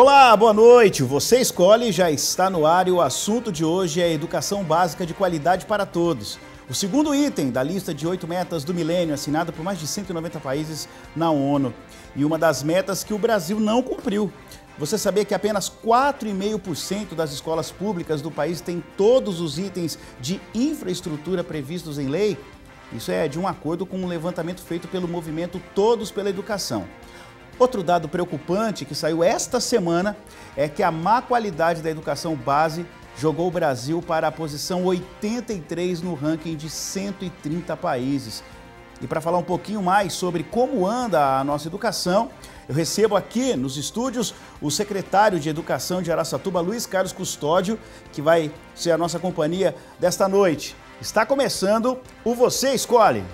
Olá, boa noite. Você escolhe, já está no ar e o assunto de hoje é educação básica de qualidade para todos. O segundo item da lista de oito metas do milênio, assinada por mais de 190 países na ONU. E uma das metas que o Brasil não cumpriu. Você sabia que apenas 4,5% das escolas públicas do país têm todos os itens de infraestrutura previstos em lei? Isso é de um acordo com um levantamento feito pelo movimento Todos pela Educação. Outro dado preocupante que saiu esta semana é que a má qualidade da educação base jogou o Brasil para a posição 83 no ranking de 130 países. E para falar um pouquinho mais sobre como anda a nossa educação, eu recebo aqui nos estúdios o secretário de Educação de Araçatuba, Luiz Carlos Custódio, que vai ser a nossa companhia desta noite. Está começando o Você Escolhe.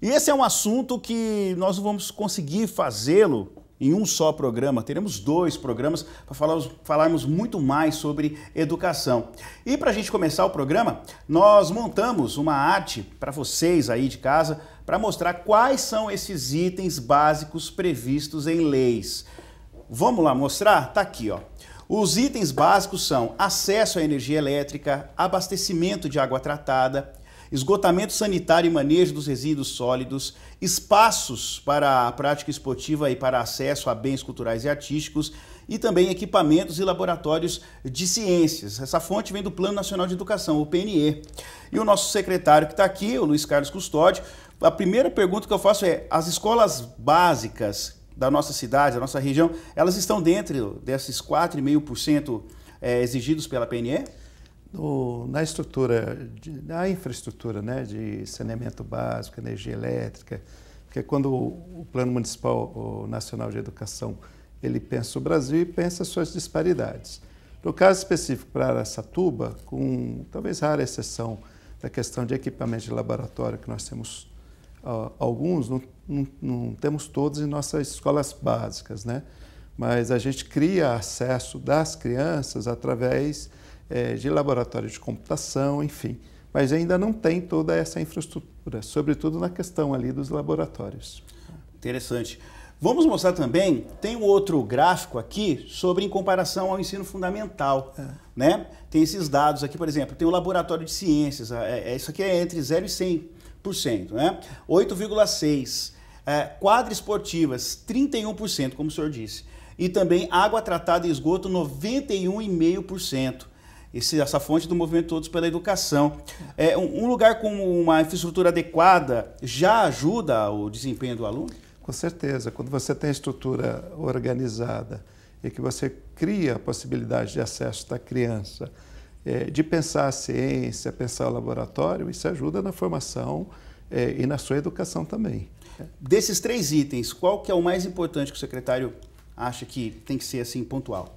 E esse é um assunto que nós não vamos conseguir fazê-lo em um só programa. Teremos dois programas para falarmos, falarmos muito mais sobre educação. E para a gente começar o programa, nós montamos uma arte para vocês aí de casa para mostrar quais são esses itens básicos previstos em leis. Vamos lá mostrar? Tá aqui, ó. Os itens básicos são acesso à energia elétrica, abastecimento de água tratada, esgotamento sanitário e manejo dos resíduos sólidos, espaços para a prática esportiva e para acesso a bens culturais e artísticos, e também equipamentos e laboratórios de ciências. Essa fonte vem do Plano Nacional de Educação, o PNE. E o nosso secretário que está aqui, o Luiz Carlos Custódio, a primeira pergunta que eu faço é: as escolas básicas da nossa cidade, da nossa região, elas estão dentro desses 4,5% eh, exigidos pela PNE? no, na estrutura, de, na infraestrutura né, de saneamento básico, energia elétrica, porque quando o, Plano Municipal o Nacional de Educação ele pensa o Brasil e pensa suas disparidades. No caso específico para Aracatuba, com talvez rara exceção da questão de equipamento de laboratório, que nós temos uh, alguns, não, não, não, temos todos em nossas escolas básicas, né? mas a gente cria acesso das crianças através é, de laboratório de computação, enfim. Mas ainda não tem toda essa infraestrutura, sobretudo na questão ali dos laboratórios. Interessante. Vamos mostrar também, tem um outro gráfico aqui sobre em comparação ao ensino fundamental, é. né? Tem esses dados aqui, por exemplo, tem o laboratório de ciências, é, é isso aqui é entre 0 e 100%, né? 8,6%. É, quadra esportivas, 31%, como o senhor disse. E também água tratada e esgoto, 91,5% esse, essa fonte do movimento Todos pela Educação. É, um, um lugar com uma infraestrutura adequada já ajuda o desempenho do aluno? Com certeza. Quando você tem estrutura organizada e que você cria a possibilidade de acesso da criança, é, de pensar a ciência, pensar o laboratório, isso ajuda na formação é, e na sua educação também. Desses três itens, qual que é o mais importante que o secretário acha que tem que ser assim pontual?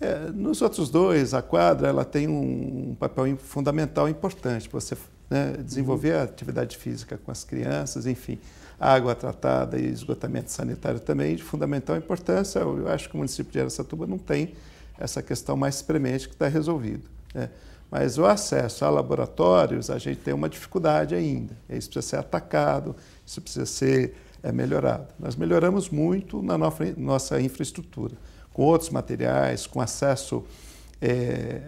É, nos outros dois, a quadra ela tem um papel fundamental importante para você né, desenvolver uhum. a atividade física com as crianças, enfim. Água tratada e esgotamento sanitário também de fundamental importância. Eu acho que o município de Aracatuba não tem essa questão mais premente que está resolvida. Né? Mas o acesso a laboratórios, a gente tem uma dificuldade ainda. Isso precisa ser atacado, isso precisa ser é, melhorado. Nós melhoramos muito na nossa infraestrutura com outros materiais, com acesso é,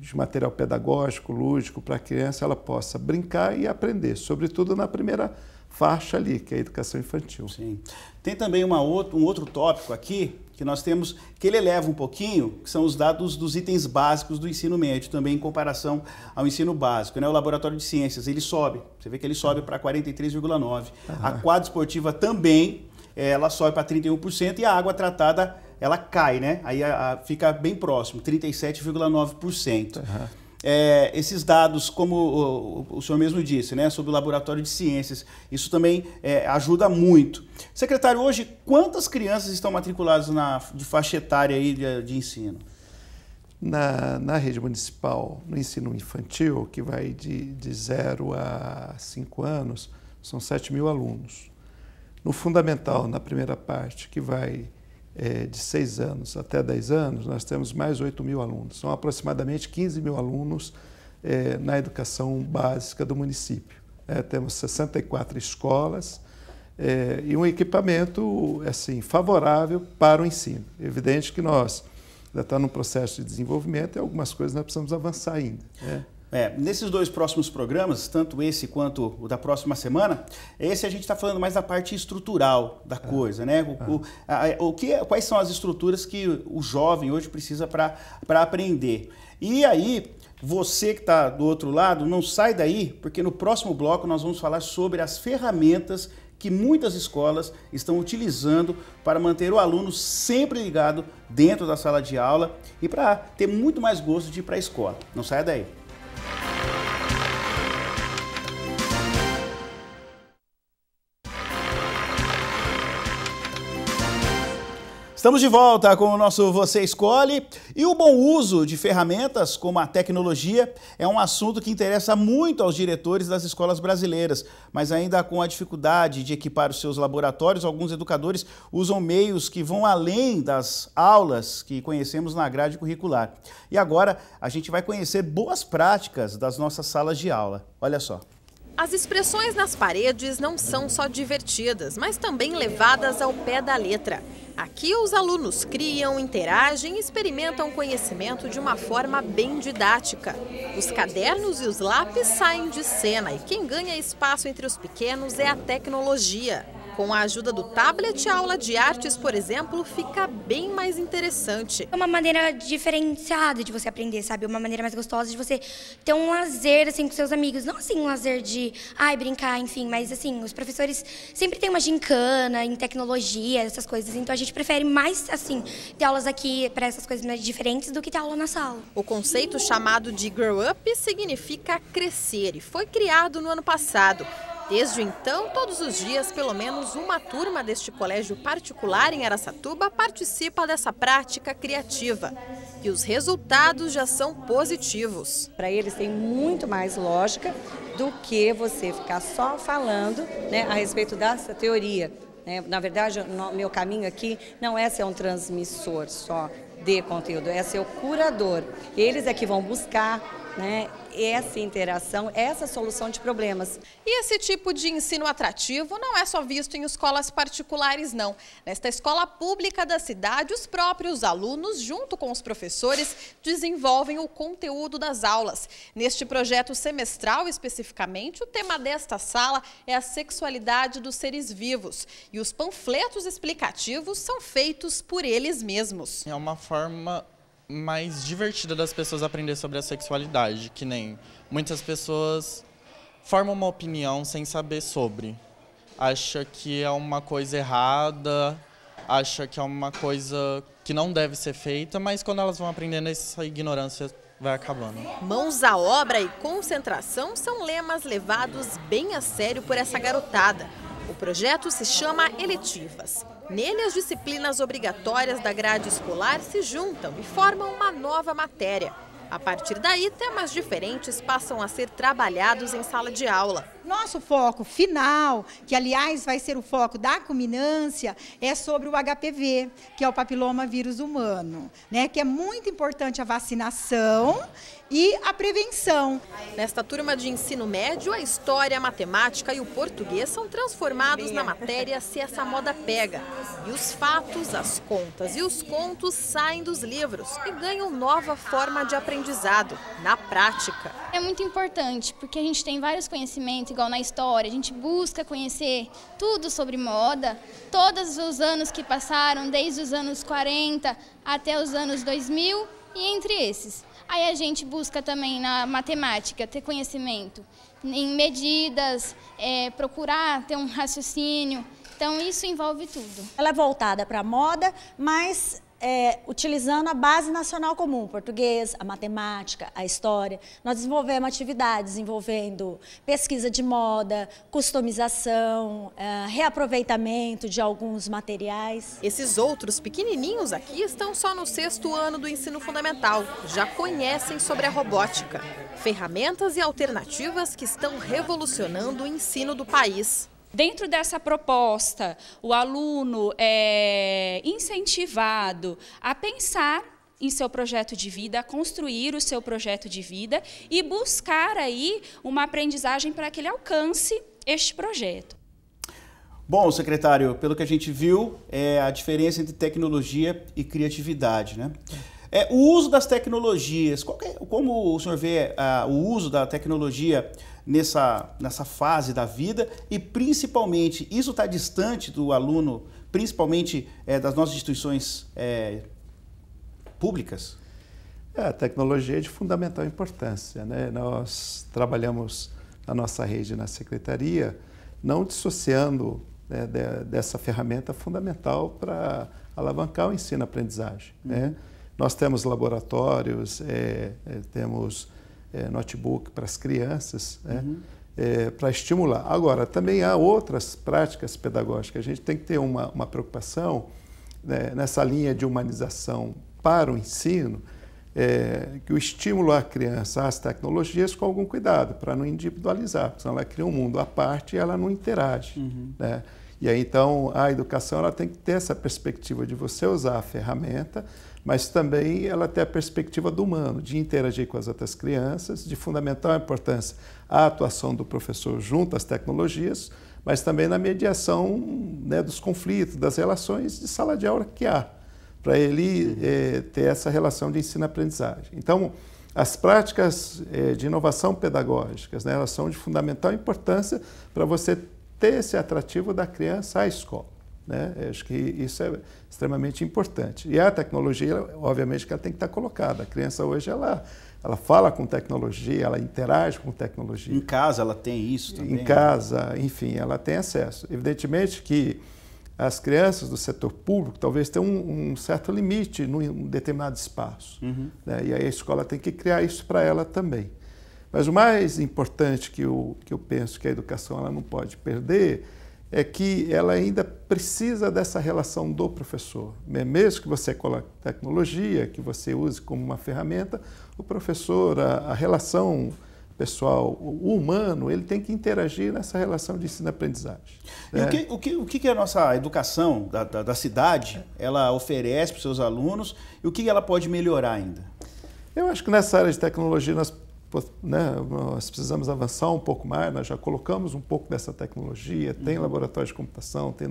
de material pedagógico, lúdico, para a criança ela possa brincar e aprender, sobretudo na primeira faixa ali, que é a educação infantil. Sim. Tem também uma outro, um outro tópico aqui que nós temos, que ele eleva um pouquinho, que são os dados dos itens básicos do ensino médio, também em comparação ao ensino básico. Né? O laboratório de ciências, ele sobe, você vê que ele sobe para 43,9%. A quadra esportiva também, ela sobe para 31% e a água tratada ela cai, né? Aí a, a fica bem próximo, 37,9%. Uhum. É, esses dados, como o, o, senhor mesmo disse, né, sobre o laboratório de ciências, isso também é, ajuda muito. Secretário, hoje quantas crianças estão matriculadas na de faixa etária aí de, de ensino? Na, na, rede municipal, no ensino infantil, que vai de, de 0 a 5 anos, são 7 mil alunos. No fundamental, na primeira parte, que vai é, de 6 anos até 10 anos, nós temos mais 8 mil alunos. São aproximadamente 15 mil alunos é, na educação básica do município. É, temos 64 escolas é, e um equipamento assim favorável para o ensino. Evidente que nós ainda está no processo de desenvolvimento e algumas coisas nós precisamos avançar ainda. Né? É, nesses dois próximos programas, tanto esse quanto o da próxima semana, esse a gente está falando mais da parte estrutural da é. coisa, né? O, é. o, a, o que, quais são as estruturas que o jovem hoje precisa para aprender. E aí, você que está do outro lado, não sai daí, porque no próximo bloco nós vamos falar sobre as ferramentas que muitas escolas estão utilizando para manter o aluno sempre ligado dentro da sala de aula e para ter muito mais gosto de ir para a escola. Não saia daí. Estamos de volta com o nosso Você Escolhe e o bom uso de ferramentas como a tecnologia é um assunto que interessa muito aos diretores das escolas brasileiras, mas ainda com a dificuldade de equipar os seus laboratórios, alguns educadores usam meios que vão além das aulas que conhecemos na grade curricular. E agora a gente vai conhecer boas práticas das nossas salas de aula. Olha só. As expressões nas paredes não são só divertidas, mas também levadas ao pé da letra. Aqui, os alunos criam, interagem e experimentam conhecimento de uma forma bem didática. Os cadernos e os lápis saem de cena e quem ganha espaço entre os pequenos é a tecnologia. Com a ajuda do tablet, a aula de artes, por exemplo, fica bem mais interessante. É uma maneira diferenciada de você aprender, sabe? É uma maneira mais gostosa de você ter um lazer assim com seus amigos, não assim um lazer de ai brincar, enfim, mas assim, os professores sempre têm uma gincana em tecnologia, essas coisas. Então a gente prefere mais assim ter aulas aqui para essas coisas mais diferentes do que ter aula na sala. O conceito chamado de grow up significa crescer e foi criado no ano passado. Desde então, todos os dias, pelo menos uma turma deste colégio particular em Aracatuba participa dessa prática criativa. E os resultados já são positivos. Para eles tem muito mais lógica do que você ficar só falando né, a respeito dessa teoria. Né? Na verdade, no, meu caminho aqui não é ser um transmissor só de conteúdo, é ser o curador. Eles é que vão buscar né? essa interação, essa solução de problemas. E esse tipo de ensino atrativo não é só visto em escolas particulares, não. Nesta escola pública da cidade, os próprios alunos, junto com os professores, desenvolvem o conteúdo das aulas. Neste projeto semestral, especificamente, o tema desta sala é a sexualidade dos seres vivos. E os panfletos explicativos são feitos por eles mesmos. É uma forma mais divertida das pessoas aprender sobre a sexualidade, que nem muitas pessoas formam uma opinião sem saber sobre. Acha que é uma coisa errada, acha que é uma coisa que não deve ser feita, mas quando elas vão aprendendo, essa ignorância vai acabando. Mãos à obra e concentração são lemas levados bem a sério por essa garotada. O projeto se chama Eletivas. Nele, as disciplinas obrigatórias da grade escolar se juntam e formam uma nova matéria. A partir daí, temas diferentes passam a ser trabalhados em sala de aula. Nosso foco final, que aliás vai ser o foco da culminância, é sobre o HPV, que é o papiloma vírus humano, né? Que é muito importante a vacinação e a prevenção. Nesta turma de ensino médio, a história, a matemática e o português são transformados na matéria se essa moda pega. E os fatos, as contas e os contos saem dos livros e ganham nova forma de aprendizado, na prática. É muito importante, porque a gente tem vários conhecimentos, igual na história, a gente busca conhecer tudo sobre moda, todos os anos que passaram, desde os anos 40 até os anos 2000 e entre esses. Aí a gente busca também na matemática ter conhecimento em medidas, é, procurar ter um raciocínio. Então, isso envolve tudo. Ela é voltada para a moda, mas é, utilizando a base nacional comum, português, a matemática, a história. Nós desenvolvemos atividades envolvendo pesquisa de moda, customização, é, reaproveitamento de alguns materiais. Esses outros pequenininhos aqui estão só no sexto ano do ensino fundamental. Já conhecem sobre a robótica. Ferramentas e alternativas que estão revolucionando o ensino do país. Dentro dessa proposta, o aluno é incentivado a pensar em seu projeto de vida, a construir o seu projeto de vida e buscar aí uma aprendizagem para que ele alcance este projeto. Bom, secretário, pelo que a gente viu, é a diferença entre tecnologia e criatividade, né? É, o uso das tecnologias, é, como o senhor vê uh, o uso da tecnologia nessa, nessa fase da vida e principalmente isso está distante do aluno, principalmente é, das nossas instituições eh, públicas? É, a tecnologia é de fundamental importância. Né? Nós trabalhamos na nossa rede na secretaria, não dissociando né, de, dessa ferramenta fundamental para alavancar o ensino-aprendizagem. Uhum. Né? Nós temos laboratórios, é, é temos é, notebook para as crianças, né? uhum. É, para estimular. Agora, também há outras práticas pedagógicas. A gente tem que ter uma, uma preocupação né, nessa linha de humanização para o ensino, é, que o estímulo à criança às tecnologias com algum cuidado, para não individualizar, porque senão ela cria um mundo à parte e ela não interage. Uhum. Né? E aí, então, a educação ela tem que ter essa perspectiva de você usar a ferramenta mas também ela tem a perspectiva do humano, de interagir com as outras crianças, de fundamental importância a atuação do professor junto às tecnologias, mas também na mediação né, dos conflitos, das relações de sala de aula que há, para ele é, ter essa relação de ensino-aprendizagem. Então, as práticas é, de inovação pedagógicas, né, elas são de fundamental importância para você ter esse atrativo da criança à escola. Né? Acho que isso é extremamente importante. E a tecnologia, obviamente, que ela tem que estar colocada. A criança hoje, ela, ela fala com tecnologia, ela interage com tecnologia. Em casa ela tem isso também? Em casa, enfim, ela tem acesso. Evidentemente que as crianças do setor público talvez tenham um, um certo limite num determinado espaço. Uhum. Né? E aí a escola tem que criar isso para ela também. Mas o mais importante que eu, que eu penso que a educação ela não pode perder é que ela ainda precisa dessa relação do professor. É mesmo que você coloque tecnologia, que você use como uma ferramenta, o professor, a, a relação pessoal, o humano, ele tem que interagir nessa relação de ensino-aprendizagem. Né? o, que, o, que, o que a nossa educação da, da, da cidade ela oferece para os seus alunos e o que ela pode melhorar ainda? Eu acho que nessa área de tecnologia nós né, nós precisamos avançar um pouco mais, nós já colocamos um pouco dessa tecnologia, tem uhum. laboratório de computação, tem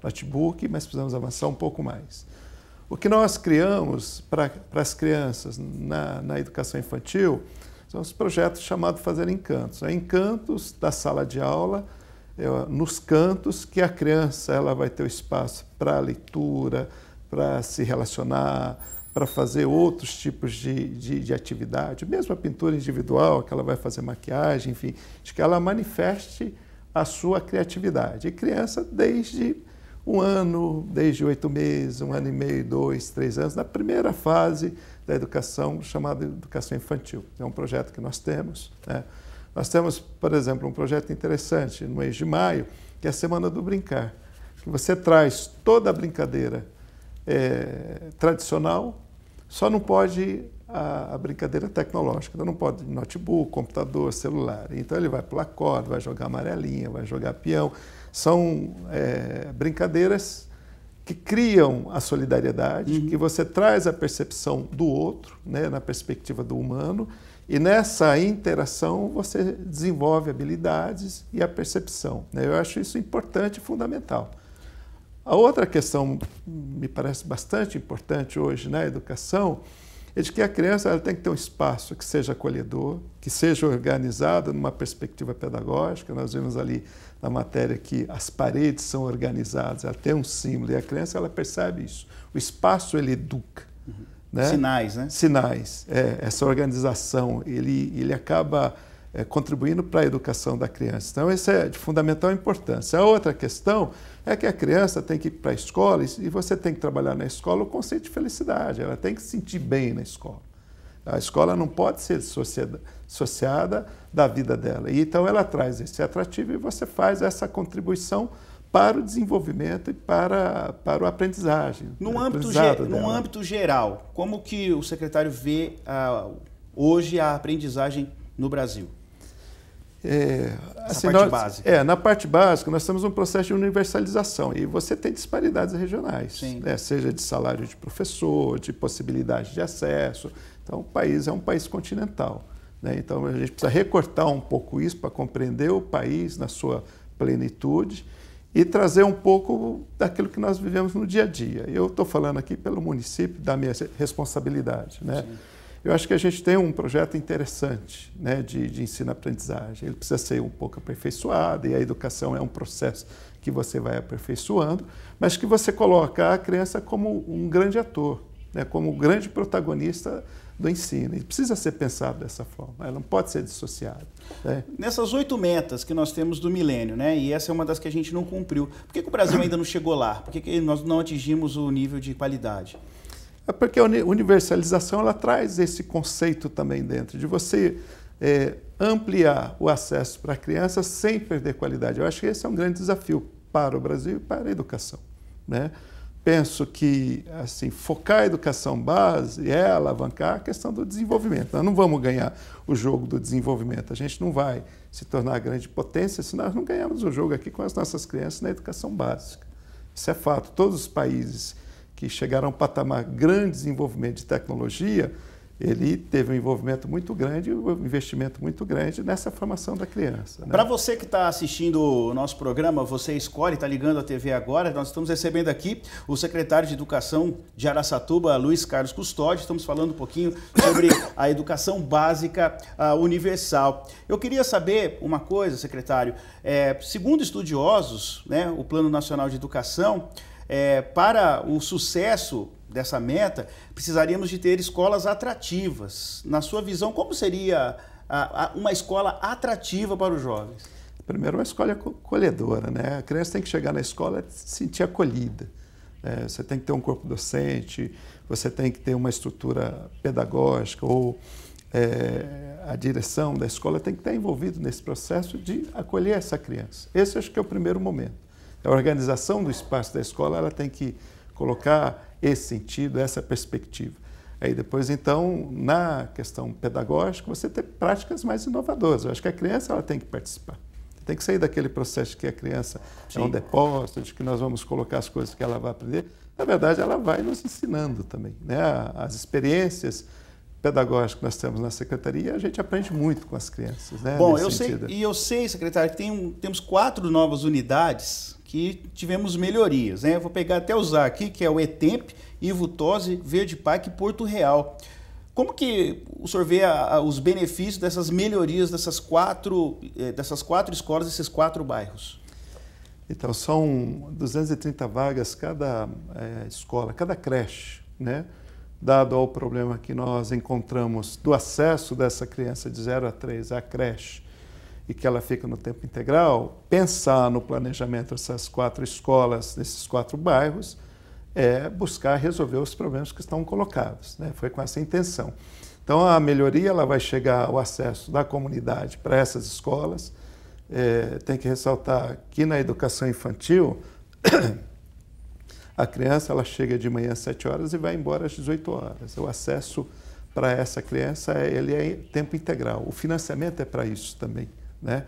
notebook, mas precisamos avançar um pouco mais. O que nós criamos para as crianças na, na, educação infantil são os projetos chamados Fazer Encantos. É encantos da sala de aula, é, nos cantos que a criança ela vai ter o espaço para leitura, para se relacionar, para fazer outros tipos de, de, de, atividade, mesmo a pintura individual, que ela vai fazer maquiagem, enfim, de que ela manifeste a sua criatividade. E criança desde um ano, desde oito meses, um ano e meio, dois, três anos, na primeira fase da educação chamada educação infantil. É um projeto que nós temos. Né? Nós temos, por exemplo, um projeto interessante no mês de maio, que é a Semana do Brincar, que você traz toda a brincadeira é, tradicional, só não pode a, a, brincadeira tecnológica. Então, não pode notebook, computador, celular. Então, ele vai pular corda, vai jogar amarelinha, vai jogar peão. São é, brincadeiras que criam a solidariedade, uhum. que você traz a percepção do outro, né, na perspectiva do humano, e nessa interação você desenvolve habilidades e a percepção. Né? Eu acho isso importante e fundamental. A outra questão me parece bastante importante hoje na né, educação é de que a criança ela tem que ter um espaço que seja acolhedor, que seja organizado numa perspectiva pedagógica. Nós vimos ali na matéria que as paredes são organizadas, ela tem um símbolo e a criança ela percebe isso. O espaço ele educa. Uhum. Né? Sinais, né? Sinais. É, essa organização ele ele acaba é, contribuindo para a educação da criança. Então, isso é de fundamental importância. A outra questão é que a criança tem que ir para a escola e você tem que trabalhar na escola o conceito de felicidade, ela tem que se sentir bem na escola. A escola não pode ser associada da vida dela. E então ela traz esse atrativo e você faz essa contribuição para o desenvolvimento e para, para a aprendizagem. No, né, âmbito, ge no âmbito geral, como que o secretário vê ah, hoje a aprendizagem no Brasil? É, assim, parte nós, básica. É, na parte básica, nós temos um processo de universalização e você tem disparidades regionais, né? seja de salário de professor, de possibilidade de acesso. Então, o país é um país continental. Né? Então, a gente precisa recortar um pouco isso para compreender o país na sua plenitude e trazer um pouco daquilo que nós vivemos no dia a dia. Eu estou falando aqui pelo município, da minha responsabilidade. Né? Sim. Eu acho que a gente tem um projeto interessante né, de, de ensino-aprendizagem. Ele precisa ser um pouco aperfeiçoado, e a educação é um processo que você vai aperfeiçoando, mas que você coloca a criança como um grande ator, né, como um grande protagonista do ensino. E precisa ser pensado dessa forma, ela não pode ser dissociada. Né? Nessas oito metas que nós temos do milênio, né? e essa é uma das que a gente não cumpriu, por que, que o Brasil ainda não chegou lá? Por que, que nós não atingimos o nível de qualidade? É porque a universalização ela traz esse conceito também dentro, de você é, ampliar o acesso para a criança sem perder qualidade. Eu acho que esse é um grande desafio para o Brasil e para a educação. Né? Penso que assim focar a educação base é alavancar a questão do desenvolvimento. Nós não vamos ganhar o jogo do desenvolvimento. A gente não vai se tornar grande potência se nós não ganharmos o jogo aqui com as nossas crianças na educação básica. Isso é fato. Todos os países que chegaram a um patamar grande de desenvolvimento de tecnologia, ele teve um envolvimento muito grande, um investimento muito grande nessa formação da criança. Né? Para você que está assistindo o nosso programa, você escolhe, está ligando a TV agora, nós estamos recebendo aqui o secretário de Educação de Araçatuba, Luiz Carlos Custódio, estamos falando um pouquinho sobre a educação básica universal. Eu queria saber uma coisa, secretário, é, segundo estudiosos, né, o Plano Nacional de Educação, é, para o sucesso dessa meta, precisaríamos de ter escolas atrativas. Na sua visão, como seria a, a, uma escola atrativa para os jovens? Primeiro, uma escola acolhedora. Né? A criança tem que chegar na escola e se sentir acolhida. É, você tem que ter um corpo docente, você tem que ter uma estrutura pedagógica ou é, a direção da escola tem que estar envolvido nesse processo de acolher essa criança. Esse acho que é o primeiro momento a organização do espaço da escola ela tem que colocar esse sentido, essa perspectiva. Aí depois, então, na questão pedagógica, você ter práticas mais inovadoras. Eu acho que a criança ela tem que participar. Tem que sair daquele processo de que a criança Sim. é um depósito, de que nós vamos colocar as coisas que ela vai aprender. Na verdade, ela vai nos ensinando também. Né? As experiências pedagógicas que nós temos na secretaria, a gente aprende muito com as crianças. Né, Bom, eu sentido. sei, e eu sei, secretário, que tem um, temos quatro novas unidades que tivemos melhorias. Né? Vou pegar até usar aqui, que é o ETEMP, Ivutose, Verde e Porto Real. Como que o senhor vê a, a, os benefícios dessas melhorias dessas quatro, eh, dessas quatro escolas, desses quatro bairros? Então, são 230 vagas cada é, escola, cada creche, né? Dado ao problema que nós encontramos do acesso dessa criança de 0 a 3 à creche e que ela fica no tempo integral, pensar no planejamento dessas quatro escolas, desses quatro bairros, é buscar resolver os problemas que estão colocados. Né? Foi com essa intenção. Então, a melhoria ela vai chegar ao acesso da comunidade para essas escolas. É, tem que ressaltar que na educação infantil, a criança ela chega de manhã às 7 horas e vai embora às 18 horas. O acesso para essa criança ele é tempo integral. O financiamento é para isso também. Né?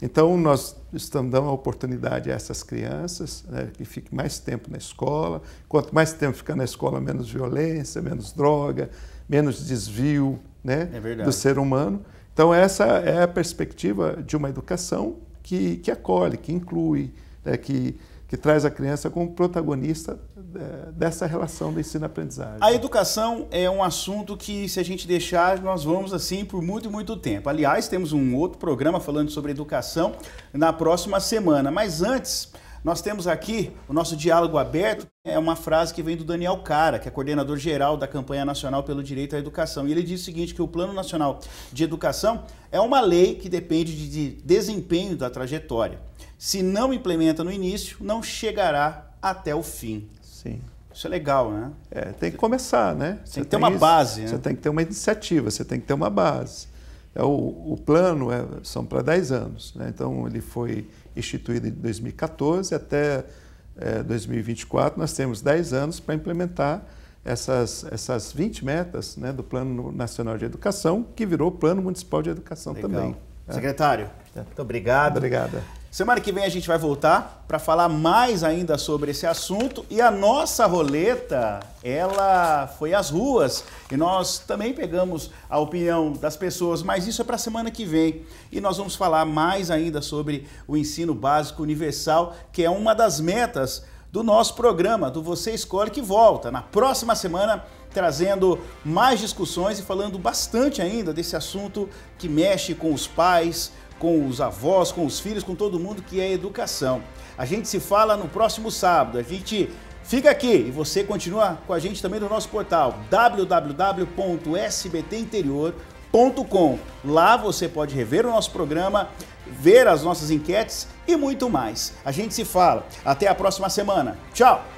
Então, nós estamos dando a oportunidade a essas crianças né, que fiquem mais tempo na escola. Quanto mais tempo ficar na escola, menos violência, menos droga, menos desvio né, é do ser humano. Então, essa é a perspectiva de uma educação que, que acolhe, que inclui, né, que que traz a criança como protagonista é, dessa relação do ensino-aprendizagem. A educação é um assunto que, se a gente deixar, nós vamos assim por muito, muito tempo. Aliás, temos um outro programa falando sobre educação na próxima semana. Mas antes, nós temos aqui o nosso diálogo aberto. É uma frase que vem do Daniel Cara, que é coordenador geral da campanha nacional pelo direito à educação. E ele diz o seguinte: que o Plano Nacional de Educação é uma lei que depende de desempenho da trajetória. Se não implementa no início, não chegará até o fim. Sim. Isso é legal, né? É, tem que começar, né? Tem você que ter tem uma isso, base. Né? Você tem que ter uma iniciativa, você tem que ter uma base. É, o, o plano é, são para 10 anos. Né? Então, ele foi instituído em 2014 até é, 2024. Nós temos 10 anos para implementar essas, essas 20 metas né, do Plano Nacional de Educação, que virou Plano Municipal de Educação Legal. também. Né? Secretário, é. muito obrigado. Obrigada. Semana que vem a gente vai voltar para falar mais ainda sobre esse assunto e a nossa roleta, ela foi às ruas e nós também pegamos a opinião das pessoas, mas isso é para a semana que vem e nós vamos falar mais ainda sobre o ensino básico universal, que é uma das metas do nosso programa, do Você Escolhe que volta na próxima semana trazendo mais discussões e falando bastante ainda desse assunto que mexe com os pais, com os avós, com os filhos, com todo mundo que é educação. A gente se fala no próximo sábado. A gente fica aqui e você continua com a gente também no nosso portal www.sbtinterior.com. Lá você pode rever o nosso programa, ver as nossas enquetes e muito mais. A gente se fala. Até a próxima semana. Tchau!